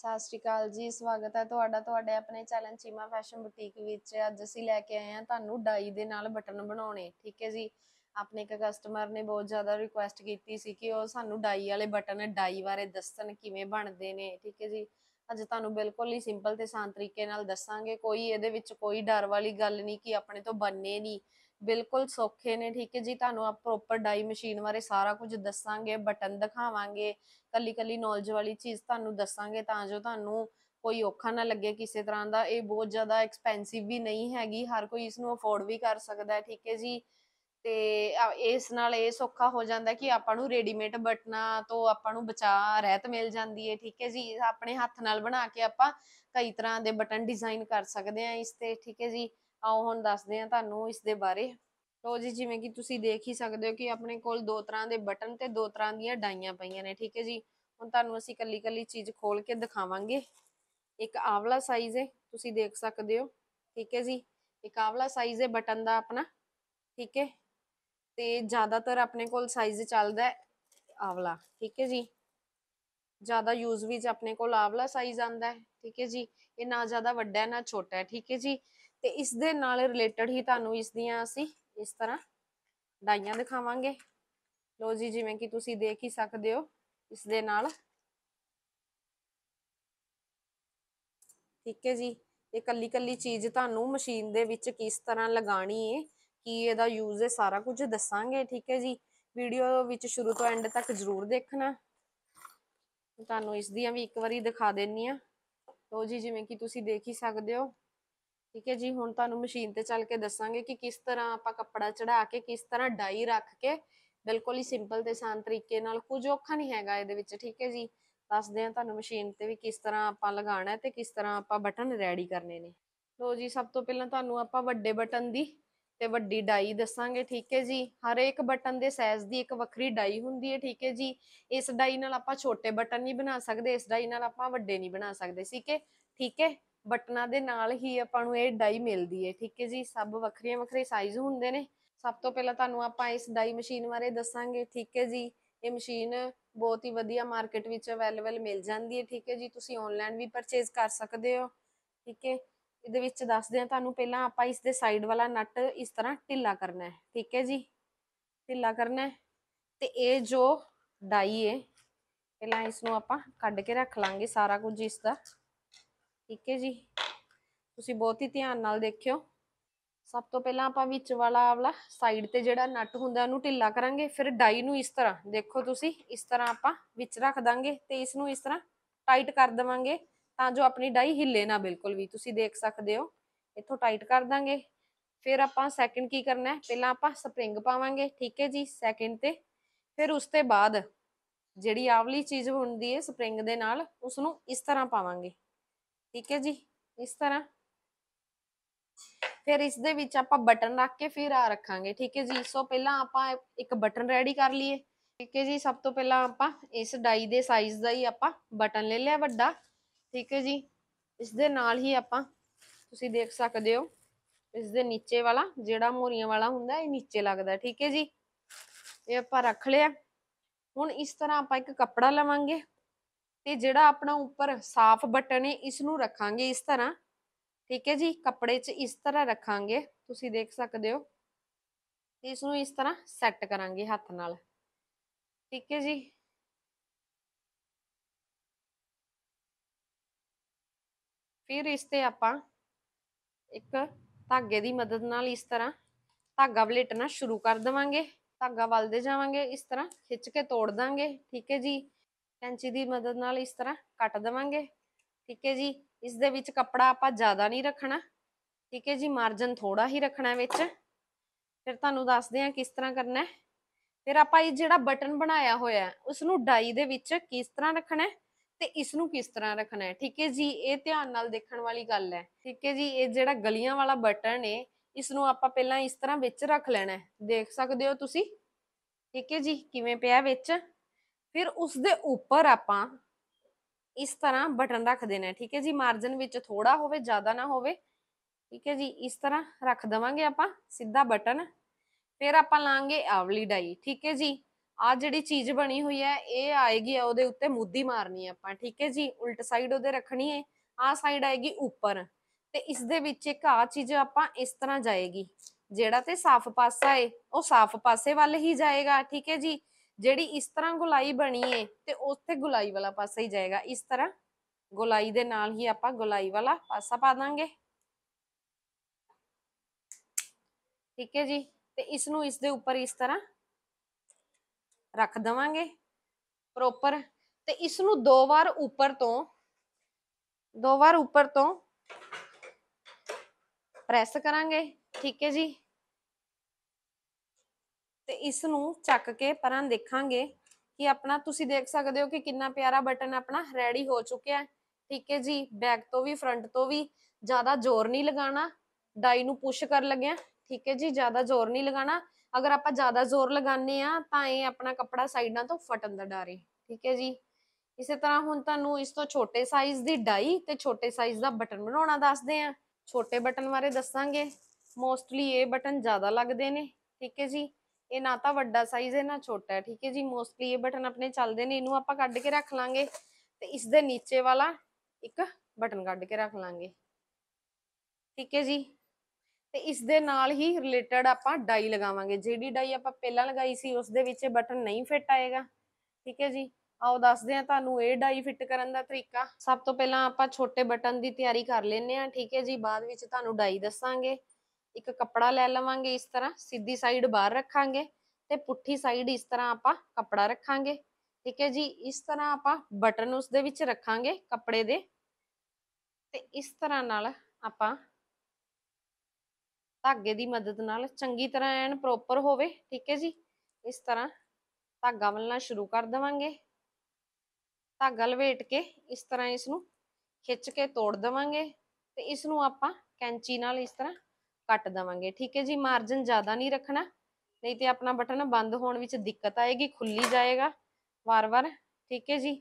ਸਤਿ ਸ਼੍ਰੀ ਅਕਾਲ ਜੀ ਸਵਾਗਤ ਹੈ ਤੁਹਾਡਾ ਤੁਹਾਡੇ ਆਪਣੇ ਚੈਨਲ ਚੀਮਾ ਫੈਸ਼ਨ ਬੁਟੀਕ ਵਿੱਚ ਅੱਜ ਅਸੀਂ ਲੈ ਕੇ ਆਏ ਹਾਂ ਤੁਹਾਨੂੰ ਡਾਈ ਦੇ ਨਾਲ ਬਟਨ ਬਣਾਉਣੇ ਠੀਕ ਹੈ ਜੀ ਆਪਣੇ ਇੱਕ ਕਸਟਮਰ ਨੇ ਬਹੁਤ ਜ਼ਿਆਦਾ ਰਿਕੁਐਸਟ ਕੀਤੀ ਸੀ ਕਿ ਉਹ ਸਾਨੂੰ ਡਾਈ ਵਾਲੇ ਬਟਨ ਡਾਈ ਬਾਰੇ ਦੱਸਣ ਕਿਵੇਂ ਬਣਦੇ ਨੇ ਠੀਕ ਹੈ ਜੀ ਅੱਜ ਤੁਹਾਨੂੰ ਬਿਲਕੁਲ ਹੀ ਸਿੰਪਲ ਤੇ ਸਾਨ ਤਰੀਕੇ ਨਾਲ ਦੱਸਾਂਗੇ ਕੋਈ ਇਹਦੇ ਵਿੱਚ ਕੋਈ ਡਰ ਵਾਲੀ ਗੱਲ ਨਹੀਂ ਕਿ ਆਪਣੇ ਤੋਂ ਬੰਨੇ ਨਹੀਂ ਬਿਲਕੁਲ ਸੌਖੇ ਨੇ ਠੀਕ ਹੈ ਜੀ ਤੁਹਾਨੂੰ ਆ ਪ੍ਰੋਪਰ ਡਾਈ ਮਸ਼ੀਨ ਬਾਰੇ ਸਾਰਾ ਕੁਝ ਦੱਸਾਂਗੇ ਬਟਨ ਦਿਖਾਵਾਂਗੇ ਕੱਲੀ ਕੱਲੀ ਨੌਲੇਜ ਵਾਲੀ ਚੀਜ਼ ਤੁਹਾਨੂੰ ਦੱਸਾਂਗੇ ਤਾਂ ਜੋ ਤੁਹਾਨੂੰ ਕੋਈ ਔਖਾ ਨਾ ਲੱਗੇ ਕਿਸੇ ਤਰ੍ਹਾਂ ਦਾ ਇਹ ਬਹੁਤ ਜ਼ਿਆਦਾ ਐਕਸਪੈਂਸਿਵ ਵੀ ਨਹੀਂ ਹੈਗੀ ਹਰ ਕੋਈ ਇਸ ਨੂੰ ਅਫੋਰਡ ਵੀ ਕਰ ਸਕਦਾ ਹੈ ਠੀਕ ਹੈ ਜੀ ਤੇ ਇਸ ਨਾਲ ਇਹ ਸੌਖਾ ਹੋ ਜਾਂਦਾ ਕਿ ਆਪਾਂ ਨੂੰ ਰੈਡੀਮੇਡ ਬਟਨਾ ਤੋਂ ਆਪਾਂ ਨੂੰ ਬਚਾ ਰਹਿਤ ਮਿਲ ਜਾਂਦੀ ਹੈ ਠੀਕ ਹੈ ਜੀ ਆਪਣੇ ਹੱਥ ਨਾਲ ਬਣਾ ਕੇ ਆਪਾਂ ਕਈ ਤਰ੍ਹਾਂ ਦੇ ਬਟਨ ਡਿਜ਼ਾਈਨ ਕਰ ਸਕਦੇ ਆ ਇਸ ਤੇ ਠੀਕ ਹੈ ਜੀ ਆਓ ਹੁਣ ਦੱਸਦੇ ਹਾਂ ਤੁਹਾਨੂੰ ਇਸ ਦੇ ਬਾਰੇ ਲੋ ਜੀ ਜਿਵੇਂ ਕਿ ਤੁਸੀਂ ਦੇਖ ਹੀ ਸਕਦੇ ਹੋ ਕਿ ਆਪਣੇ ਕੋਲ ਦੋ ਤਰ੍ਹਾਂ ਦੇ ਬਟਨ ਤੇ ਦੋ ਤਰ੍ਹਾਂ ਦੀਆਂ ਡਾਈਆਂ ਪਈਆਂ ਨੇ ਠੀਕ ਹੈ ਜੀ ਹੁਣ ਤੁਹਾਨੂੰ ਅਸੀਂ ਕੱਲੀ ਕੱਲੀ ਚੀਜ਼ ਖੋਲ ਕੇ ਦਿਖਾਵਾਂਗੇ ਇੱਕ ਆਵਲਾ ਸਾਈਜ਼ ਹੈ ਤੁਸੀਂ ਦੇਖ ਸਕਦੇ ਹੋ ਠੀਕ ਹੈ ਜੀ ਇੱਕ ਆਵਲਾ ਸਾਈਜ਼ ਹੈ ਬਟਨ ਦਾ ਆਪਣਾ ਠੀਕ ਹੈ ਤੇ ਜ਼ਿਆਦਾਤਰ ਆਪਣੇ ਕੋਲ ਸਾਈਜ਼ ਚੱਲਦਾ ਹੈ ਆਵਲਾ ਠੀਕ ਹੈ ਜੀ ਜ਼ਿਆਦਾ ਯੂਜ਼ ਵਿੱਚ ਆਪਣੇ ਕੋਲ ਆਵਲਾ ਸਾਈਜ਼ ਆਂਦਾ ਹੈ ਠੀਕ ਹੈ ਜੀ ਇਹ ਨਾ ਜ਼ਿਆਦਾ ਵੱਡਾ ਹੈ ਨਾ ਛੋਟਾ ਹੈ ਠੀਕ ਹੈ ਜੀ ਤੇ ਇਸ ਦੇ ਨਾਲ ਰਿਲੇਟਡ ਹੀ ਤੁਹਾਨੂੰ ਇਸ ਦੀਆਂ ਅਸੀਂ ਇਸ ਤਰ੍ਹਾਂ ਡਾਈਆਂ ਦਿਖਾਵਾਂਗੇ ਲੋ ਜੀ ਜਿਵੇਂ ਕਿ ਤੁਸੀਂ ਦੇਖ ਹੀ ਸਕਦੇ ਹੋ ਇਸ ਦੇ ਨਾਲ ਠੀਕ ਹੈ ਜੀ ਇਹ ਕੱਲੀ ਕੱਲੀ ਚੀਜ਼ ਤੁਹਾਨੂੰ ਮਸ਼ੀਨ ਦੇ ਵਿੱਚ ਕਿਸ ਤਰ੍ਹਾਂ ਲਗਾਣੀ ਹੈ ਕੀ ਇਹਦਾ ਯੂਜ਼ ਹੈ ਸਾਰਾ ਕੁਝ ਦੱਸਾਂਗੇ ਠੀਕ ਹੈ ਜੀ ਵੀਡੀਓ ਵਿੱਚ ਸ਼ੁਰੂ ਤੋਂ ਐਂਡ ਤੱਕ ਜ਼ਰੂਰ ਦੇਖਣਾ ਤੁਹਾਨੂੰ ਇਸ ਦੀਆਂ ਵੀ ਇੱਕ ਵਾਰੀ ਦਿਖਾ ਦੇਣੀ ਆ ਲੋ ਜੀ ਜਿਵੇਂ ਕਿ ਤੁਸੀਂ ਦੇਖ ਹੀ ਸਕਦੇ ਹੋ ਠੀਕ ਹੈ ਜੀ ਹੁਣ ਤੁਹਾਨੂੰ ਮਸ਼ੀਨ ਤੇ ਚੱਲ ਕੇ ਦੱਸਾਂਗੇ ਕਿ ਕਿਸ ਤਰ੍ਹਾਂ ਆਪਾਂ ਕੱਪੜਾ ਚੜਾ ਕੇ ਕਿਸ ਤਰ੍ਹਾਂ ਡਾਈ ਰੱਖ ਕੇ ਬਿਲਕੁਲ ਹੀ ਸਿੰਪਲ ਤੇ ਆਸਾਨ ਤਰੀਕੇ ਨਾਲ ਕੁਝ ਔਖਾ ਨਹੀਂ ਹੈਗਾ ਇਹਦੇ ਵਿੱਚ ਠੀਕ ਹੈ ਜੀ ਦੱਸਦੇ ਆ ਤੁਹਾਨੂੰ ਮਸ਼ੀਨ ਤੇ ਵੀ ਕਿਸ ਤਰ੍ਹਾਂ ਆਪਾਂ ਲਗਾਉਣਾ ਤੇ ਕਿਸ ਤਰ੍ਹਾਂ ਆਪਾਂ ਬਟਨ ਰੈਡੀ ਕਰਨੇ ਨੇ ਲੋ ਜੀ ਸਭ ਤੋਂ ਪਹਿਲਾਂ ਤੁਹਾਨੂੰ ਆਪਾਂ ਵੱਡੇ ਬਟਨ ਦੀ ਤੇ ਵੱਡੀ ਡਾਈ ਦੱਸਾਂਗੇ ਠੀਕ ਹੈ ਜੀ ਹਰ ਇੱਕ ਬਟਨ ਦੇ ਸਾਈਜ਼ ਦੀ ਇੱਕ ਵੱਖਰੀ ਡਾਈ ਹੁੰਦੀ ਹੈ ਠੀਕ ਹੈ ਜੀ ਇਸ ਡਾਈ ਨਾਲ ਆਪਾਂ ਛੋਟੇ ਬਟਨ ਨਹੀਂ ਬਣਾ ਸਕਦੇ ਇਸ ਡਾਈ ਨਾਲ ਆਪਾਂ ਵੱਡੇ ਨਹੀਂ ਬਣਾ ਸਕਦੇ ਸੀ ਕਿ ਠੀਕ ਹੈ ਬਟਨਾਂ ਦੇ ਨਾਲ ਹੀ ਆਪਾਂ ਨੂੰ ਇਹ ਡਾਈ ਮਿਲਦੀ ਹੈ ਠੀਕ ਹੈ ਜੀ ਸਭ ਵੱਖਰੀਆਂ ਵੱਖਰੇ ਸਾਈਜ਼ ਹੁੰਦੇ ਨੇ ਸਭ ਤੋਂ ਪਹਿਲਾਂ ਤੁਹਾਨੂੰ ਆਪਾਂ ਇਸ ਡਾਈ ਮਸ਼ੀਨ ਬਾਰੇ ਦੱਸਾਂਗੇ ਠੀਕ ਹੈ ਜੀ ਇਹ ਮਸ਼ੀਨ ਬਹੁਤ ਹੀ ਵਧੀਆ ਮਾਰਕੀਟ ਵਿੱਚ ਅਵੇਲੇਬਲ ਮਿਲ ਜਾਂਦੀ ਹੈ ਠੀਕ ਹੈ ਜੀ ਤੁਸੀਂ ਆਨਲਾਈਨ ਵੀ ਪਰਚੇਜ਼ ਕਰ ਸਕਦੇ ਹੋ ਠੀਕ ਹੈ ਇਹਦੇ ਵਿੱਚ ਦੱਸਦੇ ਆ ਤੁਹਾਨੂੰ ਪਹਿਲਾਂ ਆਪਾਂ ਇਸ ਦੇ ਸਾਈਡ ਵਾਲਾ ਨਟ ਇਸ ਤਰ੍ਹਾਂ ਢਿੱਲਾ ਕਰਨਾ ਹੈ ਠੀਕ ਹੈ ਜੀ ਢਿੱਲਾ ਕਰਨਾ ਹੈ ਤੇ ਇਹ ਜੋ ਡਾਈ ਹੈ ਪਹਿਲਾਂ ਇਸ ਨੂੰ ਆਪਾਂ ਕੱਢ ਕੇ ਰੱਖ ਲਾਂਗੇ ਸਾਰਾ ਕੁਝ ਇਸ ਦਾ ਠੀਕ ਹੈ ਜੀ ਤੁਸੀਂ ਬਹੁਤ ਹੀ ਧਿਆਨ ਨਾਲ ਦੇਖਿਓ ਸਭ ਤੋਂ ਪਹਿਲਾਂ ਆਪਾਂ ਵਿੱਚ ਵਾਲਾ ਆਵਲਾ ਸਾਈਡ ਤੇ ਜਿਹੜਾ ਨਟ ਹੁੰਦਾ ਉਹਨੂੰ ਢਿੱਲਾ ਕਰਾਂਗੇ ਫਿਰ ਡਾਈ ਨੂੰ ਇਸ ਤਰ੍ਹਾਂ ਦੇਖੋ ਤੁਸੀਂ ਇਸ ਤਰ੍ਹਾਂ ਆਪਾਂ ਵਿੱਚ ਰੱਖ ਦਾਂਗੇ ਤੇ ਇਸ ਨੂੰ ਇਸ ਤਰ੍ਹਾਂ ਟਾਈਟ ਕਰ ਦਵਾਂਗੇ ਤਾਂ ਜੋ ਆਪਣੀ ਡਾਈ ਹਿੱਲੇ ਨਾ ਬਿਲਕੁਲ ਵੀ ਤੁਸੀਂ ਦੇਖ ਸਕਦੇ ਹੋ ਇੱਥੋਂ ਟਾਈਟ ਕਰ ਦਾਂਗੇ ਫਿਰ ਆਪਾਂ ਸੈਕਿੰਡ ਕੀ ਕਰਨਾ ਹੈ ਪਹਿਲਾਂ ਆਪਾਂ ਸਪ੍ਰਿੰਗ ਪਾਵਾਂਗੇ ਠੀਕ ਹੈ ਜੀ ਸੈਕਿੰਡ ਤੇ ਫਿਰ ਉਸ ਤੇ ਬਾਅਦ ਜਿਹੜੀ ਆਵਲੀ ਚੀਜ਼ ਹੁੰਦੀ ਹੈ ਸਪ੍ਰਿੰਗ ਦੇ ਨਾਲ ਉਸ ਨੂੰ ਇਸ ਤਰ੍ਹਾਂ ਪਾਵਾਂਗੇ ਠੀਕ ਹੈ ਜੀ ਇਸ ਤਰ੍ਹਾਂ ਫਿਰ ਇਸ ਦੇ ਵਿੱਚ ਆਪਾਂ ਬਟਨ ਰੱਖ ਕੇ ਫਿਰ ਆ ਰੱਖਾਂਗੇ ਠੀਕ ਹੈ ਜੀ ਸੋ ਪਹਿਲਾਂ ਆਪਾਂ ਇੱਕ ਬਟਨ ਰੈਡੀ ਕਰ ਲਈਏ ਠੀਕ ਹੈ ਜੀ ਸਭ ਤੋਂ ਪਹਿਲਾਂ ਆਪਾਂ ਇਸ ਡਾਈ ਦੇ ਸਾਈਜ਼ ਦਾ ਹੀ ਆਪਾਂ ਬਟਨ ਲੈ ਲਿਆ ਵੱਡਾ ਠੀਕ ਹੈ ਜੀ ਇਸ ਦੇ ਨਾਲ ਹੀ ਆਪਾਂ ਤੁਸੀਂ ਦੇਖ ਸਕਦੇ ਹੋ ਇਸ ਦੇ ਨੀਚੇ ਵਾਲਾ ਜਿਹੜਾ ਮੋਰੀਆਂ ਵਾਲਾ ਹੁੰਦਾ ਇਹ ਨੀਚੇ ਲੱਗਦਾ ਠੀਕ ਹੈ ਜੀ ਇਹ ਆਪਾਂ ਰੱਖ ਲਿਆ ਹੁਣ ਇਸ ਤਰ੍ਹਾਂ ਆਪਾਂ ਇੱਕ ਕੱਪੜਾ ਲਵਾਂਗੇ ਤੇ ਜਿਹੜਾ ਆਪਣਾ ਉੱਪਰ ਸਾਫ਼ ਬਟਨ ਹੈ ਇਸ ਨੂੰ ਰੱਖਾਂਗੇ ਇਸ ਤਰ੍ਹਾਂ ਠੀਕ ਹੈ ਜੀ ਕੱਪੜੇ 'ਚ ਇਸ ਤਰ੍ਹਾਂ ਰੱਖਾਂਗੇ ਤੁਸੀਂ ਦੇਖ ਸਕਦੇ ਹੋ ਤੇ ਇਸ ਨੂੰ ਇਸ ਤਰ੍ਹਾਂ ਸੈੱਟ ਕਰਾਂਗੇ ਹੱਥ ਨਾਲ ਠੀਕ ਹੈ ਜੀ ਫਿਰ ਇਸ ਤੇ ਆਪਾਂ ਇੱਕ ਧਾਗੇ ਦੀ ਮਦਦ ਨਾਲ ਇਸ ਤਰ੍ਹਾਂ ਧਾਗਾ ਵਲੇਟਣਾ ਸ਼ੁਰੂ ਕਰ ਦਵਾਂਗੇ ਧਾਗਾ ਵਲਦੇ ਜਾਵਾਂਗੇ ਇਸ ਤਰ੍ਹਾਂ ਖਿੱਚ ਕੇ ਤੋੜ ਦਾਂਗੇ ਠੀਕ ਹੈ ਜੀ ਕੈਂਚੀ ਦੀ ਮਦਦ ਨਾਲ ਇਸ ਤਰ੍ਹਾਂ ਕੱਟ ਦਵਾਂਗੇ ਠੀਕ ਹੈ ਜੀ ਇਸ ਦੇ ਵਿੱਚ ਕੱਪੜਾ ਆਪਾਂ ਜ਼ਿਆਦਾ ਨਹੀਂ ਰੱਖਣਾ ਠੀਕ ਹੈ ਜੀ ਮਾਰਜਨ ਥੋੜਾ ਹੀ ਰੱਖਣਾ ਵਿੱਚ ਫਿਰ ਤੁਹਾਨੂੰ ਦੱਸਦੇ ਹਾਂ ਕਿਸ ਤਰ੍ਹਾਂ ਕਰਨਾ ਹੈ ਫਿਰ ਆਪਾਂ ਇਹ ਜਿਹੜਾ ਬਟਨ ਬਣਾਇਆ ਹੋਇਆ ਉਸ ਨੂੰ ਡਾਈ ਦੇ ਵਿੱਚ ਕਿਸ ਤਰ੍ਹਾਂ ਰੱਖਣਾ ਹੈ ਤੇ ਇਸ ਨੂੰ ਕਿਸ ਤਰ੍ਹਾਂ ਰੱਖਣਾ ਹੈ ਠੀਕ ਹੈ ਜੀ ਇਹ ਧਿਆਨ ਨਾਲ ਦੇਖਣ ਵਾਲੀ ਗੱਲ ਹੈ ਠੀਕ ਹੈ ਜੀ ਇਹ ਜਿਹੜਾ ਗਲੀਆਂ ਵਾਲਾ ਬਟਨ ਹੈ ਇਸ ਨੂੰ ਆਪਾਂ ਪਹਿਲਾਂ ਇਸ ਤਰ੍ਹਾਂ ਵਿੱਚ ਰੱਖ ਲੈਣਾ ਹੈ ਦੇਖ ਸਕਦੇ ਹੋ ਤੁਸੀਂ ਠੀਕ ਹੈ ਜੀ ਕਿਵੇਂ ਪਿਆ ਵਿੱਚ ਫਿਰ ਉਸ ਦੇ ਉੱਪਰ ਆਪਾਂ ਇਸ ਤਰ੍ਹਾਂ ਬਟਨ ਰੱਖ ਦੇਣਾ ਠੀਕ ਹੈ ਜੀ ਮਾਰਜਨ ਵਿੱਚ ਥੋੜਾ ਹੋਵੇ ਜ਼ਿਆਦਾ ਨਾ ਹੋਵੇ ਠੀਕ ਹੈ ਜੀ ਇਸ ਤਰ੍ਹਾਂ ਰੱਖ ਦਵਾਂਗੇ ਆਪਾਂ ਸਿੱਧਾ ਬਟਨ ਫਿਰ ਆਪਾਂ ਲਾਂਗੇ ਆਵਲੀ ਡਾਈ ਠੀਕ ਹੈ ਜੀ ਆ ਜਿਹੜੀ ਚੀਜ਼ ਬਣੀ ਹੋਈ ਹੈ ਇਹ ਆਏਗੀ ਉਹਦੇ ਉੱਤੇ ਮੁੱਦੀ ਮਾਰਨੀ ਹੈ ਆਪਾਂ ਠੀਕ ਹੈ ਜੀ ਉਲਟ ਸਾਈਡ ਉਹਦੇ ਰੱਖਣੀ ਹੈ ਆ ਸਾਈਡ ਆਏਗੀ ਉੱਪਰ ਤੇ ਇਸ ਦੇ ਵਿੱਚ ਇੱਕ ਆ ਚੀਜ਼ ਆਪਾਂ ਇਸ ਤਰ੍ਹਾਂ ਜਾਏਗੀ ਜਿਹੜਾ ਤੇ ਸਾਫ਼ ਪਾਸਾ ਹੈ ਉਹ ਸਾਫ਼ ਪਾਸੇ ਵੱਲ ਹੀ ਜਾਏਗਾ ਠੀਕ ਹੈ ਜੀ ਜਿਹੜੀ ਇਸ ਤਰ੍ਹਾਂ ਗੁਲਾਈ ਬਣੀ ਏ ਤੇ ਉੱਥੇ ਗੁਲਾਈ ਵਾਲਾ ਪਾਸਾ ਹੀ ਜਾਏਗਾ ਇਸ ਤਰ੍ਹਾਂ ਗੁਲਾਈ ਦੇ ਨਾਲ ਹੀ ਆਪਾਂ ਗੁਲਾਈ ਵਾਲਾ ਪਾਸਾ ਪਾ ਦਾਂਗੇ ਠੀਕ ਹੈ ਜੀ ਤੇ ਇਸ ਨੂੰ ਇਸ ਦੇ ਉੱਪਰ ਇਸ ਤਰ੍ਹਾਂ ਰੱਖ ਦਵਾਂਗੇ ਪ੍ਰੋਪਰ ਤੇ ਇਸ ਨੂੰ ਦੋ ਵਾਰ ਉੱਪਰ ਤੋਂ ਦੋ ਵਾਰ ਉੱਪਰ ਤੋਂ ਪ੍ਰੈਸ ਕਰਾਂਗੇ ਠੀਕ ਹੈ ਜੀ ਤੇ ਇਸ ਨੂੰ ਚੱਕ ਕੇ ਪਰਾਂ ਦੇਖਾਂਗੇ ਕਿ ਆਪਣਾ ਤੁਸੀਂ ਦੇਖ ਸਕਦੇ ਹੋ ਕਿ ਕਿੰਨਾ ਪਿਆਰਾ ਬਟਨ ਆਪਣਾ ਰੈਡੀ ਹੋ ਚੁੱਕਿਆ ਹੈ ਠੀਕ ਹੈ ਜੀ ਬੈਕ ਤੋਂ ਵੀ ਫਰੰਟ ਤੋਂ ਵੀ ਜ਼ਿਆਦਾ ਜ਼ੋਰ ਨਹੀਂ ਲਗਾਣਾ ਡਾਈ ਨੂੰ ਪੁਸ਼ ਕਰ ਲਗਿਆ ਠੀਕ ਹੈ ਜੀ ਜ਼ਿਆਦਾ ਜ਼ੋਰ ਨਹੀਂ ਲਗਾਣਾ ਅਗਰ ਆਪਾਂ ਜ਼ਿਆਦਾ ਜ਼ੋਰ ਲਗਾਉਂਦੇ ਆ ਤਾਂ ਇਹ ਆਪਣਾ ਕੱਪੜਾ ਸਾਈਡਾਂ ਤੋਂ ਫਟਣ ਦਾ ਡਰ ਹੈ ਠੀਕ ਹੈ ਜੀ ਇਸੇ ਤਰ੍ਹਾਂ ਹੁਣ ਤੁਹਾਨੂੰ ਇਸ ਤੋਂ ਛੋਟੇ ਸਾਈਜ਼ ਦੀ ਡਾਈ ਤੇ ਛੋਟੇ ਸਾਈਜ਼ ਦਾ ਬਟਨ ਬਣਾਉਣਾ ਦੱਸਦੇ ਆ ਛੋਟੇ ਬਟਨ ਬਾਰੇ ਦੱਸਾਂਗੇ ਮੋਸਟਲੀ ਇਹ ਬਟਨ ਜ਼ਿਆਦਾ ਲੱਗਦੇ ਨੇ ਠੀਕ ਹੈ ਜੀ ਇਹ ਨਾ ਤਾਂ ਵੱਡਾ ਸਾਈਜ਼ ਹੈ ਨਾ ਛੋਟਾ ਹੈ ਠੀਕ ਹੈ ਜੀ ਮੋਸਟਲੀ ਇਹ ਬਟਨ ਆਪਣੇ ਚੱਲਦੇ ਨੇ ਇਹਨੂੰ ਆਪਾਂ ਕੱਢ ਕੇ ਰੱਖ ਲਾਂਗੇ ਤੇ ਇਸ ਦੇ ਨੀਚੇ ਵਾਲਾ ਇੱਕ ਬਟਨ ਕੱਢ ਕੇ ਰੱਖ ਲਾਂਗੇ ਠੀਕ ਹੈ ਜੀ ਤੇ ਇਸ ਦੇ ਨਾਲ ਹੀ ਰਿਲੇਟਡ ਆਪਾਂ ਡਾਈ ਲਗਾਵਾਂਗੇ ਜਿਹੜੀ ਡਾਈ ਆਪਾਂ ਪਹਿਲਾਂ ਲਗਾਈ ਸੀ ਉਸ ਦੇ ਵਿੱਚ ਬਟਨ ਨਹੀਂ ਫਿੱਟ ਆਏਗਾ ਠੀਕ ਹੈ ਜੀ ਆਓ ਦੱਸਦੇ ਆ ਤੁਹਾਨੂੰ ਇਹ ਡਾਈ ਫਿੱਟ ਕਰਨ ਦਾ ਤਰੀਕਾ ਸਭ ਤੋਂ ਪਹਿਲਾਂ ਆਪਾਂ ਛੋਟੇ ਬਟਨ ਦੀ ਤਿਆਰੀ ਕਰ ਲੈਨੇ ਆ ਠੀਕ ਹੈ ਜੀ ਬਾਅਦ ਵਿੱਚ ਤੁਹਾਨੂੰ ਡਾਈ ਦੱਸਾਂਗੇ ਇੱਕ ਕੱਪੜਾ ਲੈ ਲਵਾਂਗੇ ਇਸ ਤਰ੍ਹਾਂ ਸਿੱਧੀ ਸਾਈਡ ਬਾਹਰ ਰੱਖਾਂਗੇ ਤੇ ਪੁੱਠੀ ਸਾਈਡ ਇਸ ਤਰ੍ਹਾਂ ਆਪਾਂ ਕੱਪੜਾ ਰੱਖਾਂਗੇ ਠੀਕ ਹੈ ਜੀ ਇਸ ਤਰ੍ਹਾਂ ਆਪਾਂ ਬਟਨ ਉਸ ਦੇ ਵਿੱਚ ਰੱਖਾਂਗੇ ਕੱਪੜੇ ਦੇ ਤੇ ਇਸ ਤਰ੍ਹਾਂ ਨਾਲ ਆਪਾਂ ਧਾਗੇ ਦੀ ਮਦਦ ਨਾਲ ਚੰਗੀ ਤਰ੍ਹਾਂ ਐਨ ਪ੍ਰੋਪਰ ਹੋਵੇ ਠੀਕ ਹੈ ਜੀ ਇਸ ਤਰ੍ਹਾਂ ਧਾਗਾ ਮਲਣਾ ਸ਼ੁਰੂ ਕਰ ਦਵਾਂਗੇ ਧਾਗਾ ਲਵੇਟ ਕੇ ਇਸ ਤਰ੍ਹਾਂ ਇਸ ਨੂੰ ਖਿੱਚ ਕੇ ਤੋੜ ਦਵਾਂਗੇ ਤੇ ਇਸ ਨੂੰ ਆਪਾਂ ਕੈਂਚੀ ਨਾਲ ਇਸ ਤਰ੍ਹਾਂ ਕੱਟ ਦਵਾਂਗੇ ਠੀਕ ਹੈ ਜੀ ਮਾਰਜਨ ਜ਼ਿਆਦਾ ਨਹੀਂ ਰੱਖਣਾ ਨਹੀਂ ਤੇ ਆਪਣਾ ਬਟਨ ਬੰਦ ਹੋਣ ਵਿੱਚ ਦਿੱਕਤ ਆਏਗੀ ਖੁੱਲੀ ਜਾਏਗਾ ਵਾਰ-ਵਾਰ ਠੀਕ ਹੈ ਜੀ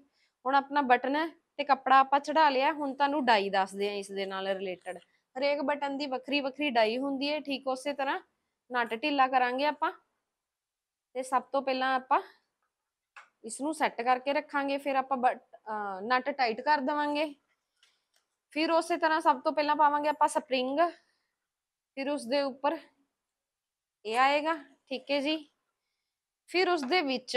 ਹੁਣ ਆਪਣਾ ਬਟਨ ਤੇ ਕੱਪੜਾ ਆਪਾਂ ਚੜਾ ਲਿਆ ਹੁਣ ਤੁਹਾਨੂੰ ਡਾਈ ਦੱਸਦੇ ਆ ਇਸ ਦੇ ਨਾਲ ਰਿਲੇਟਡ ਹਰੇਕ ਬਟਨ ਦੀ ਵੱਖਰੀ ਵੱਖਰੀ ਡਾਈ ਹੁੰਦੀ ਹੈ ਠੀਕ ਉਸੇ ਤਰ੍ਹਾਂ ਨਟ ਢਿੱਲਾ ਕਰਾਂਗੇ ਆਪਾਂ ਤੇ ਸਭ ਤੋਂ ਪਹਿਲਾਂ ਆਪਾਂ ਇਸ ਨੂੰ ਸੈੱਟ ਕਰਕੇ ਰੱਖਾਂਗੇ ਫਿਰ ਆਪਾਂ ਨਟ ਟਾਈਟ ਕਰ ਦਵਾਂਗੇ ਫਿਰ ਉਸੇ ਤਰ੍ਹਾਂ ਸਭ ਤੋਂ ਪਹਿਲਾਂ ਪਾਵਾਂਗੇ ਆਪਾਂ ਸਪ੍ਰਿੰਗ ਫਿਰ ਉਸ ਦੇ ਉੱਪਰ ਇਹ ਆਏਗਾ ਠੀਕ ਹੈ ਜੀ ਫਿਰ ਉਸ ਦੇ ਵਿੱਚ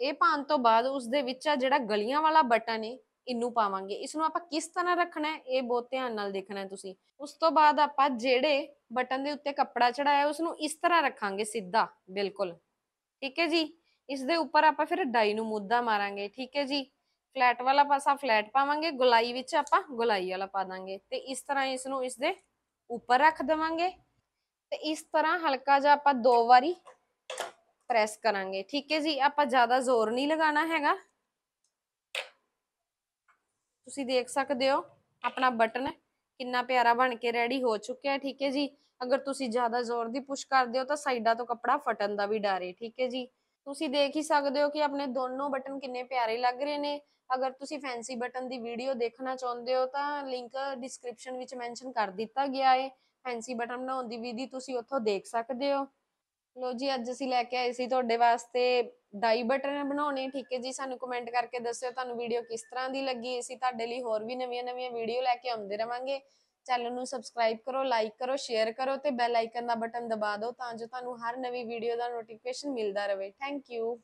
ਇਹ ਪਾਣ ਤੋਂ ਬਾਅਦ ਉਸ ਦੇ ਵਿੱਚ ਆ ਜਿਹੜਾ ਗਲੀਆਂ ਵਾਲਾ ਬਟਨ ਹੈ ਇਹਨੂੰ ਪਾਵਾਂਗੇ ਇਸ ਨੂੰ ਆਪਾਂ ਕਿਸ ਤਰ੍ਹਾਂ ਰੱਖਣਾ ਹੈ ਇਹ ਬਹੁਤ ਧਿਆਨ ਨਾਲ ਦੇਖਣਾ ਹੈ ਤੁਸੀਂ ਉਸ ਤੋਂ ਬਾਅਦ ਆਪਾਂ ਜਿਹੜੇ ਬਟਨ ਦੇ ਉੱਤੇ ਕੱਪੜਾ ਚੜਾਇਆ ਉਸ ਨੂੰ ਇਸ ਤਰ੍ਹਾਂ ਰੱਖਾਂਗੇ ਸਿੱਧਾ ਬਿਲਕੁਲ ਠੀਕ ਹੈ ਜੀ ਇਸ ਦੇ ਉੱਪਰ ਆਪਾਂ ਫਿਰ ਡਾਈ ਨੂੰ ਮੁੱਦਾ ਮਾਰਾਂਗੇ ਠੀਕ ਹੈ ਜੀ ਫਲੈਟ ਵਾਲਾ ਪਾਸਾ ਫਲੈਟ ਪਾਵਾਂਗੇ ਗੁਲਾਈ ਵਿੱਚ ਆਪਾਂ ਗੁਲਾਈ ਵਾਲਾ ਪਾ ਦਾਂਗੇ ਤੇ ਇਸ ਤਰ੍ਹਾਂ ਇਸ ਨੂੰ ਇਸ ਦੇ ਉੱਪਰ ਰੱਖ ਦਵਾਂਗੇ ਤੇ ਇਸ ਤਰ੍ਹਾਂ ਹਲਕਾ ਜਿਹਾ ਆਪਾਂ ਦੋ ਵਾਰੀ ਪ੍ਰੈਸ ਕਰਾਂਗੇ ਠੀਕ ਹੈ ਜੀ ਆਪਾਂ ਜ਼ਿਆਦਾ ਜ਼ੋਰ ਨਹੀਂ ਲਗਾਣਾ ਹੈਗਾ ਤੁਸੀਂ ਦੇਖ ਸਕਦੇ ਹੋ ਆਪਣਾ ਬਟਨ ਕਿੰਨਾ ਪਿਆਰਾ ਬਣ ਕੇ ਰੈਡੀ ਹੋ ਚੁੱਕਿਆ ਹੈ ਠੀਕ ਹੈ ਜੀ ਅਗਰ ਤੁਸੀਂ ਜ਼ਿਆਦਾ ਜ਼ੋਰ ਦੀ ਪੁਸ਼ ਕਰਦੇ ਹੋ ਤਾਂ ਸਾਈਡਾਂ ਤੋਂ ਕੱਪੜਾ ਫਟਣ ਦਾ ਵੀ ਡਰ ਹੈ ਠੀਕ ਹੈ ਜੀ ਤੁਸੀਂ ਦੇਖ ਹੀ ਸਕਦੇ ਹੋ ਕਿ ਆਪਣੇ ਦੋਨੋਂ ਬਟਨ ਕਿੰਨੇ ਪਿਆਰੇ ਲੱਗ ਰਹੇ ਨੇ ਅਗਰ ਤੁਸੀਂ ਫੈਂਸੀ ਬਟਨ ਦੀ ਵੀਡੀਓ ਦੇਖਣਾ ਚਾਹੁੰਦੇ ਹੋ ਤਾਂ ਲਿੰਕ ਡਿਸਕ੍ਰਿਪਸ਼ਨ ਵਿੱਚ ਮੈਂਸ਼ਨ ਕਰ ਦਿੱਤਾ ਗਿਆ ਹੈ ਫੈਂਸੀ ਬਟਨ ਬਣਾਉਣ ਦੀ ਵਿਧੀ ਤੁਸੀਂ ਉੱਥੋਂ ਦੇਖ ਸਕਦੇ ਹੋ ਲੋ ਜੀ ਅੱਜ ਅਸੀਂ ਲੈ ਕੇ ਆਏ ਸੀ ਤੁਹਾਡੇ ਵਾਸਤੇ ਡਾਈ ਬਟਨ ਬਣਾਉਣੇ ਠੀਕ ਹੈ ਜੀ ਸਾਨੂੰ ਕਮੈਂਟ ਕਰਕੇ ਦੱਸਿਓ ਤੁਹਾਨੂੰ ਵੀਡੀਓ ਕਿਸ ਤਰ੍ਹਾਂ ਦੀ ਲੱਗੀ ਅਸੀਂ ਤੁਹਾਡੇ ਲਈ ਹੋਰ ਵੀ ਨਵੀਆਂ ਨਵੀਆਂ ਵੀਡੀਓ ਲੈ ਕੇ ਆਉਂਦੇ ਰਵਾਂਗੇ ਚੈਨਲ ਨੂੰ ਸਬਸਕ੍ਰਾਈਬ ਕਰੋ ਲਾਈਕ ਕਰੋ ਸ਼ੇਅਰ ਕਰੋ ਤੇ ਬੈਲ ਆਈਕਨ ਦਾ ਬਟਨ ਦਬਾ ਦਿਓ ਤਾਂ ਜੋ ਤੁਹਾਨੂੰ ਹਰ ਨਵੀਂ ਵੀਡੀਓ ਦਾ ਨੋਟੀਫਿਕੇਸ਼ਨ ਮਿਲਦਾ ਰਹੇ ਥੈਂਕ ਯੂ